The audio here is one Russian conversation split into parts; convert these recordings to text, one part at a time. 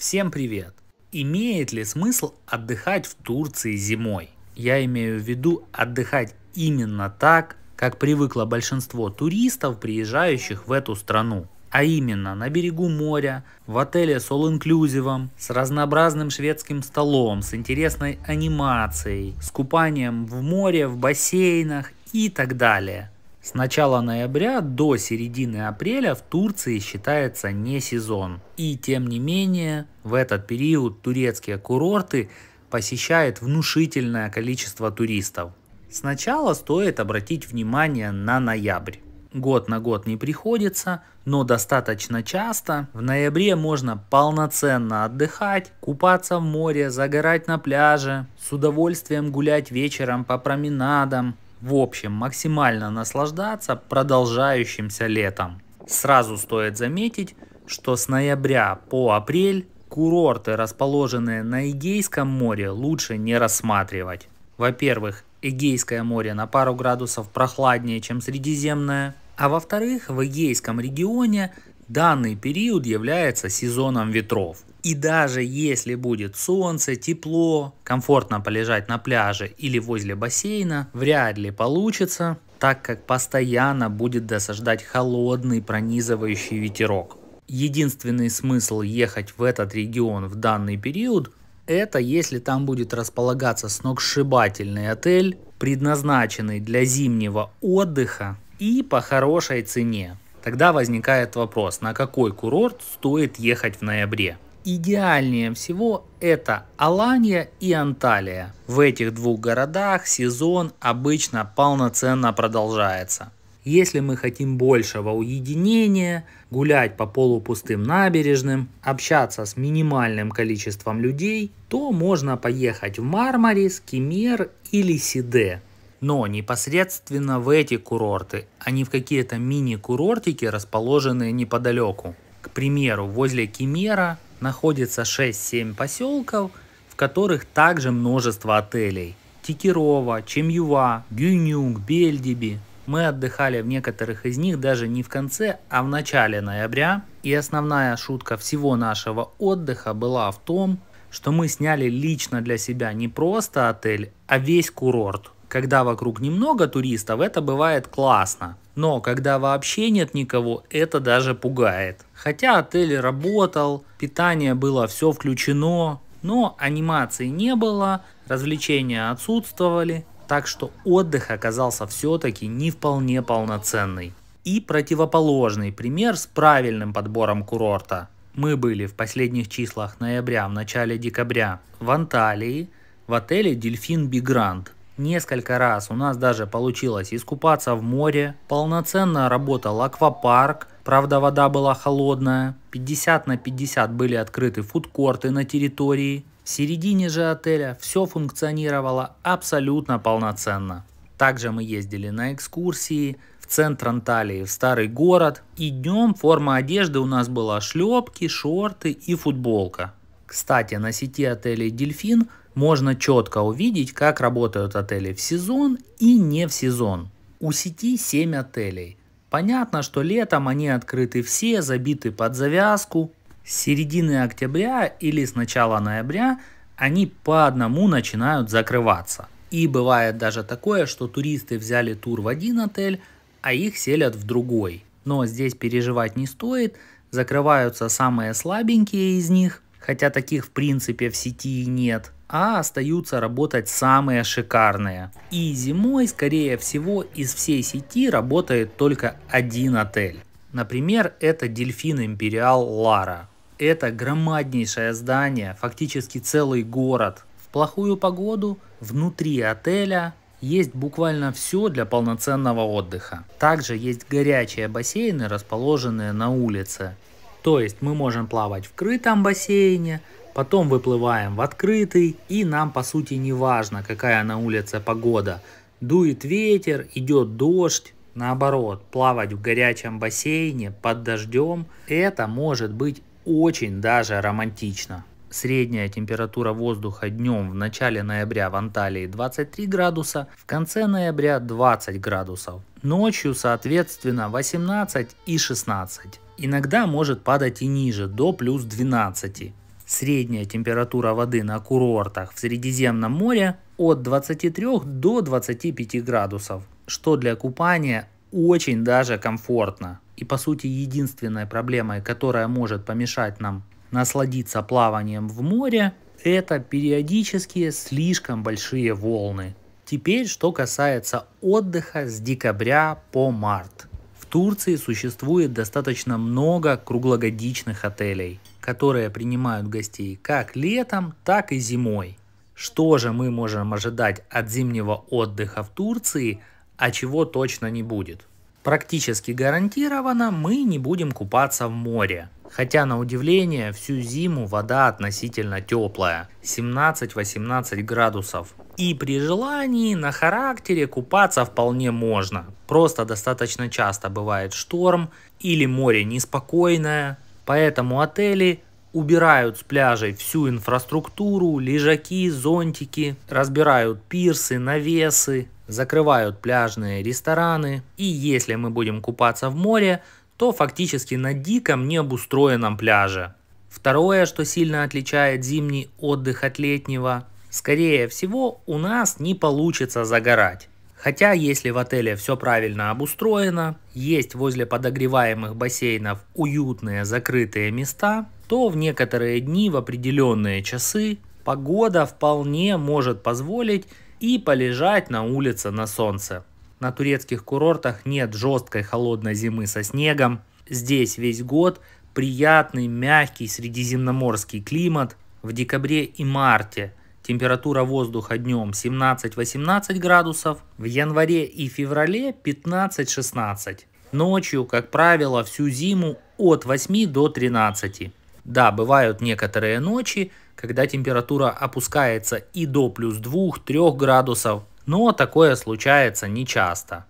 Всем привет! Имеет ли смысл отдыхать в Турции зимой? Я имею в виду отдыхать именно так, как привыкло большинство туристов, приезжающих в эту страну. А именно на берегу моря, в отеле с all-inclusive, с разнообразным шведским столом, с интересной анимацией, с купанием в море, в бассейнах и так далее. С начала ноября до середины апреля в Турции считается не сезон. И тем не менее, в этот период турецкие курорты посещает внушительное количество туристов. Сначала стоит обратить внимание на ноябрь. Год на год не приходится, но достаточно часто. В ноябре можно полноценно отдыхать, купаться в море, загорать на пляже, с удовольствием гулять вечером по променадам, в общем максимально наслаждаться продолжающимся летом. Сразу стоит заметить, что с ноября по апрель курорты, расположенные на Эгейском море, лучше не рассматривать. Во-первых, Эгейское море на пару градусов прохладнее, чем Средиземное. А во-вторых, в Эгейском регионе данный период является сезоном ветров. И даже если будет солнце, тепло, комфортно полежать на пляже или возле бассейна, вряд ли получится, так как постоянно будет досаждать холодный пронизывающий ветерок. Единственный смысл ехать в этот регион в данный период – это если там будет располагаться сногсшибательный отель, предназначенный для зимнего отдыха и по хорошей цене. Тогда возникает вопрос, на какой курорт стоит ехать в ноябре идеальнее всего это Алания и Анталия. В этих двух городах сезон обычно полноценно продолжается. Если мы хотим большего уединения, гулять по полупустым набережным, общаться с минимальным количеством людей, то можно поехать в Мармарис, Кемер или Сиде. Но непосредственно в эти курорты, а не в какие-то мини-курортики, расположенные неподалеку. К примеру, возле Кемера находится 6-7 поселков, в которых также множество отелей. Тикерова, Чемьюва, Гюнюк, Бельдиби. Мы отдыхали в некоторых из них даже не в конце, а в начале ноября. И основная шутка всего нашего отдыха была в том, что мы сняли лично для себя не просто отель, а весь курорт. Когда вокруг немного туристов, это бывает классно. Но когда вообще нет никого, это даже пугает. Хотя отель работал, питание было все включено, но анимации не было, развлечения отсутствовали, так что отдых оказался все-таки не вполне полноценный. И противоположный пример с правильным подбором курорта. Мы были в последних числах ноября, в начале декабря в Анталии в отеле «Дельфин Бигрант», Несколько раз у нас даже получилось искупаться в море, полноценно работал аквапарк, правда вода была холодная, 50 на 50 были открыты фудкорты на территории, в середине же отеля все функционировало абсолютно полноценно. Также мы ездили на экскурсии в центр Анталии, в старый город. И днем форма одежды у нас была шлепки, шорты и футболка. Кстати, на сети отелей «Дельфин» можно четко увидеть, как работают отели в сезон и не в сезон. У сети 7 отелей. Понятно, что летом они открыты все, забиты под завязку. С середины октября или с начала ноября они по одному начинают закрываться. И бывает даже такое, что туристы взяли тур в один отель, а их селят в другой. Но здесь переживать не стоит, закрываются самые слабенькие из них, хотя таких в принципе в сети и нет – а остаются работать самые шикарные. И зимой, скорее всего, из всей сети работает только один отель. Например, это Дельфин Империал Лара. Это громаднейшее здание, фактически целый город. В плохую погоду внутри отеля есть буквально все для полноценного отдыха. Также есть горячие бассейны, расположенные на улице. То есть мы можем плавать в крытом бассейне, Потом выплываем в открытый, и нам по сути не важно, какая на улице погода. Дует ветер, идет дождь, наоборот, плавать в горячем бассейне под дождем, это может быть очень даже романтично. Средняя температура воздуха днем в начале ноября в Анталии 23 градуса, в конце ноября 20 градусов. Ночью, соответственно, 18 и 16. Иногда может падать и ниже, до плюс 12. Средняя температура воды на курортах в Средиземном море от 23 до 25 градусов, что для купания очень даже комфортно. И по сути единственной проблемой, которая может помешать нам насладиться плаванием в море, это периодические слишком большие волны. Теперь, что касается отдыха с декабря по март. Турции существует достаточно много круглогодичных отелей, которые принимают гостей как летом, так и зимой. Что же мы можем ожидать от зимнего отдыха в Турции, а чего точно не будет? Практически гарантированно мы не будем купаться в море. Хотя на удивление всю зиму вода относительно теплая, 17-18 градусов. И при желании на характере купаться вполне можно. Просто достаточно часто бывает шторм или море неспокойное. Поэтому отели убирают с пляжей всю инфраструктуру, лежаки, зонтики, разбирают пирсы, навесы, закрывают пляжные рестораны. И если мы будем купаться в море, то фактически на диком необустроенном пляже. Второе, что сильно отличает зимний отдых от летнего, скорее всего у нас не получится загорать. Хотя, если в отеле все правильно обустроено, есть возле подогреваемых бассейнов уютные закрытые места, то в некоторые дни в определенные часы погода вполне может позволить и полежать на улице на солнце. На турецких курортах нет жесткой холодной зимы со снегом. Здесь весь год приятный, мягкий средиземноморский климат. В декабре и марте температура воздуха днем 17-18 градусов, в январе и феврале 15-16. Ночью, как правило, всю зиму от 8 до 13. Да, бывают некоторые ночи, когда температура опускается и до плюс 2-3 градусов, но такое случается нечасто.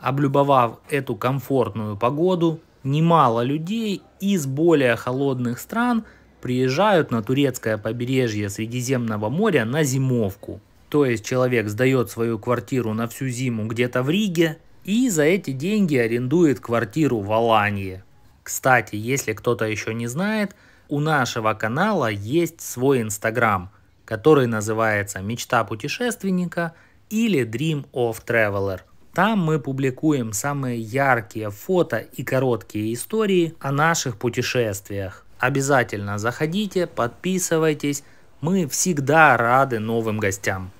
Облюбовав эту комфортную погоду, немало людей из более холодных стран приезжают на турецкое побережье Средиземного моря на зимовку. То есть человек сдает свою квартиру на всю зиму где-то в Риге и за эти деньги арендует квартиру в Аланье. Кстати, если кто-то еще не знает, у нашего канала есть свой инстаграм, который называется «Мечта путешественника», или Dream of Traveler. Там мы публикуем самые яркие фото и короткие истории о наших путешествиях. Обязательно заходите, подписывайтесь, мы всегда рады новым гостям.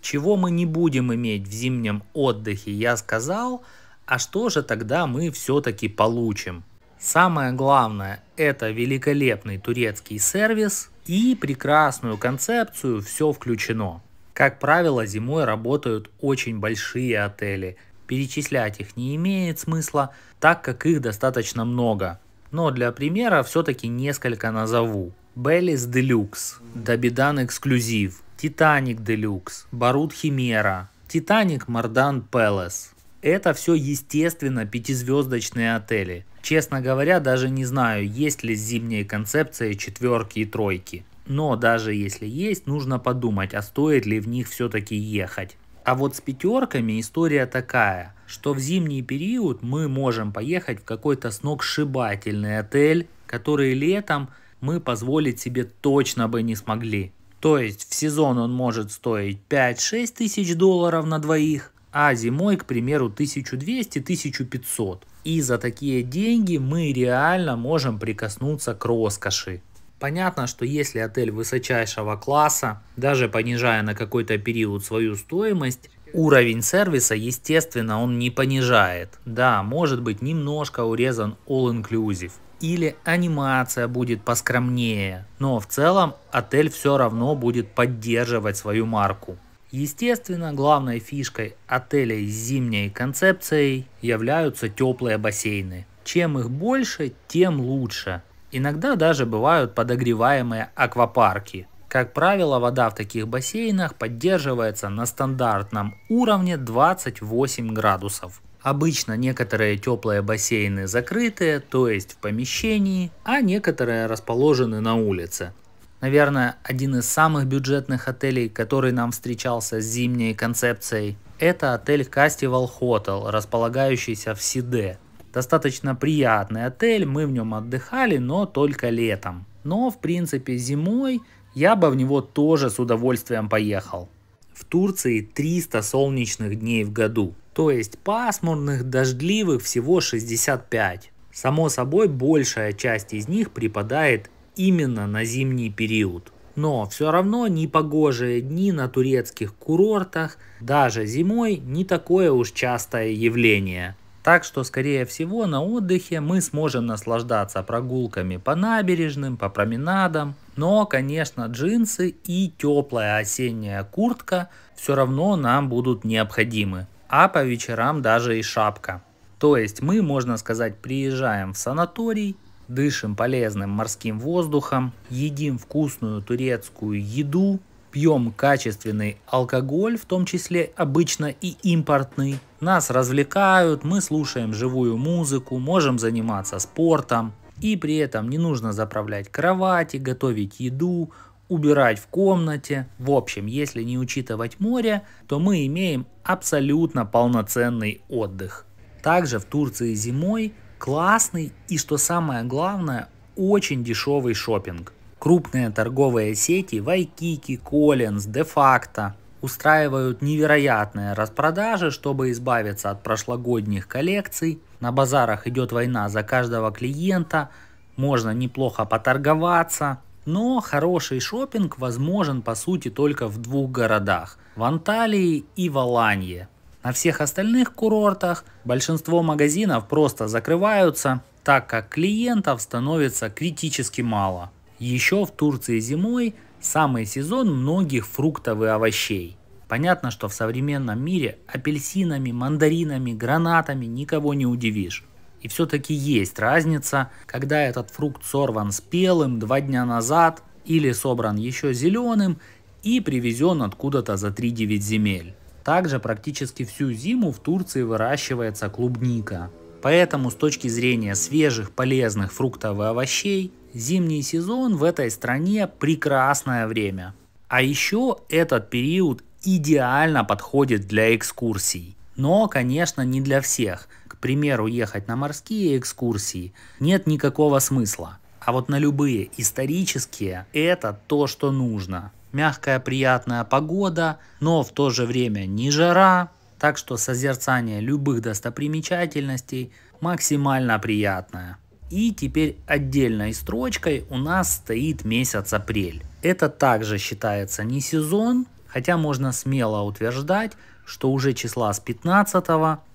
Чего мы не будем иметь в зимнем отдыхе, я сказал, а что же тогда мы все-таки получим? Самое главное – это великолепный турецкий сервис и прекрасную концепцию «Все включено». Как правило, зимой работают очень большие отели. Перечислять их не имеет смысла, так как их достаточно много. Но для примера все-таки несколько назову. Беллис Делюкс, Добидан Эксклюзив, Титаник Делюкс, Барут Химера, Титаник Мардан Пелес. Это все, естественно, пятизвездочные отели. Честно говоря, даже не знаю, есть ли с зимней четверки и тройки. Но даже если есть, нужно подумать, а стоит ли в них все-таки ехать. А вот с пятерками история такая, что в зимний период мы можем поехать в какой-то сногсшибательный отель, который летом мы позволить себе точно бы не смогли. То есть в сезон он может стоить 5-6 тысяч долларов на двоих, а зимой, к примеру, 1200-1500. И за такие деньги мы реально можем прикоснуться к роскоши. Понятно, что если отель высочайшего класса, даже понижая на какой-то период свою стоимость, уровень сервиса, естественно, он не понижает. Да, может быть немножко урезан all-inclusive или анимация будет поскромнее, но в целом отель все равно будет поддерживать свою марку. Естественно, главной фишкой отеля с зимней концепцией являются теплые бассейны. Чем их больше, тем лучше. Иногда даже бывают подогреваемые аквапарки. Как правило, вода в таких бассейнах поддерживается на стандартном уровне 28 градусов. Обычно некоторые теплые бассейны закрыты, то есть в помещении, а некоторые расположены на улице. Наверное, один из самых бюджетных отелей, который нам встречался с зимней концепцией, это отель Castival Hotel, располагающийся в Сиде. Достаточно приятный отель, мы в нем отдыхали, но только летом. Но, в принципе, зимой я бы в него тоже с удовольствием поехал. В Турции 300 солнечных дней в году, то есть пасмурных, дождливых всего 65. Само собой, большая часть из них припадает именно на зимний период. Но все равно непогожие дни на турецких курортах даже зимой не такое уж частое явление. Так что, скорее всего, на отдыхе мы сможем наслаждаться прогулками по набережным, по променадам. Но, конечно, джинсы и теплая осенняя куртка все равно нам будут необходимы. А по вечерам даже и шапка. То есть мы, можно сказать, приезжаем в санаторий, дышим полезным морским воздухом, едим вкусную турецкую еду, пьем качественный алкоголь, в том числе обычно и импортный. Нас развлекают, мы слушаем живую музыку, можем заниматься спортом. И при этом не нужно заправлять кровати, готовить еду, убирать в комнате. В общем, если не учитывать море, то мы имеем абсолютно полноценный отдых. Также в Турции зимой классный и, что самое главное, очень дешевый шопинг. Крупные торговые сети Вайкики, Коллинз, Дефакто устраивают невероятные распродажи, чтобы избавиться от прошлогодних коллекций. На базарах идет война за каждого клиента, можно неплохо поторговаться. Но хороший шопинг возможен по сути только в двух городах – в Анталии и в Аланье. На всех остальных курортах большинство магазинов просто закрываются, так как клиентов становится критически мало. Еще в Турции зимой самый сезон многих фруктов и овощей. Понятно, что в современном мире апельсинами, мандаринами, гранатами никого не удивишь. И все-таки есть разница, когда этот фрукт сорван спелым два дня назад или собран еще зеленым и привезен откуда-то за 3-9 земель. Также практически всю зиму в Турции выращивается клубника. Поэтому с точки зрения свежих полезных фруктов и овощей Зимний сезон в этой стране прекрасное время. А еще этот период идеально подходит для экскурсий. Но, конечно, не для всех. К примеру, ехать на морские экскурсии нет никакого смысла. А вот на любые исторические это то, что нужно. Мягкая приятная погода, но в то же время не жара, так что созерцание любых достопримечательностей максимально приятное. И теперь отдельной строчкой у нас стоит месяц апрель. Это также считается не сезон, хотя можно смело утверждать, что уже числа с 15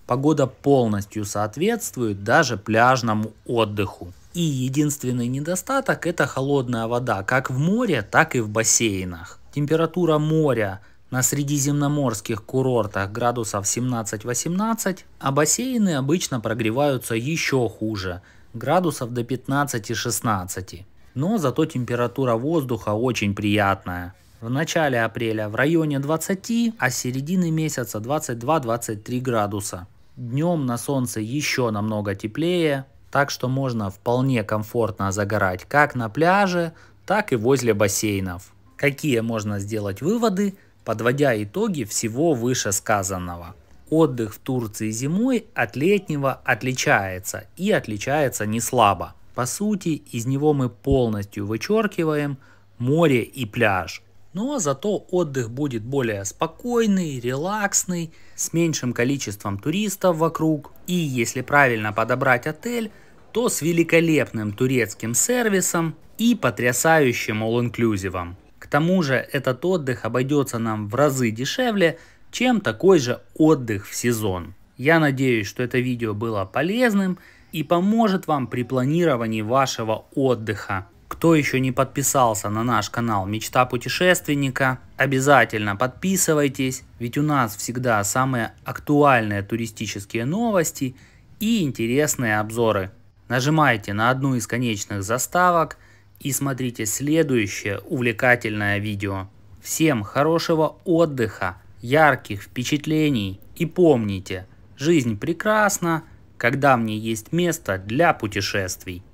погода полностью соответствует даже пляжному отдыху. И единственный недостаток это холодная вода как в море, так и в бассейнах. Температура моря на средиземноморских курортах градусов 17-18, а бассейны обычно прогреваются еще хуже – градусов до 15-16. Но зато температура воздуха очень приятная. В начале апреля в районе 20, а с середины месяца 22-23 градуса. Днем на солнце еще намного теплее, так что можно вполне комфортно загорать как на пляже, так и возле бассейнов. Какие можно сделать выводы, подводя итоги всего вышесказанного? отдых в Турции зимой от летнего отличается и отличается не слабо. По сути, из него мы полностью вычеркиваем море и пляж. Но зато отдых будет более спокойный, релаксный, с меньшим количеством туристов вокруг. И если правильно подобрать отель, то с великолепным турецким сервисом и потрясающим all-inclusive. К тому же этот отдых обойдется нам в разы дешевле, чем такой же отдых в сезон. Я надеюсь, что это видео было полезным и поможет вам при планировании вашего отдыха. Кто еще не подписался на наш канал Мечта путешественника, обязательно подписывайтесь, ведь у нас всегда самые актуальные туристические новости и интересные обзоры. Нажимайте на одну из конечных заставок и смотрите следующее увлекательное видео. Всем хорошего отдыха! ярких впечатлений и помните, жизнь прекрасна, когда мне есть место для путешествий.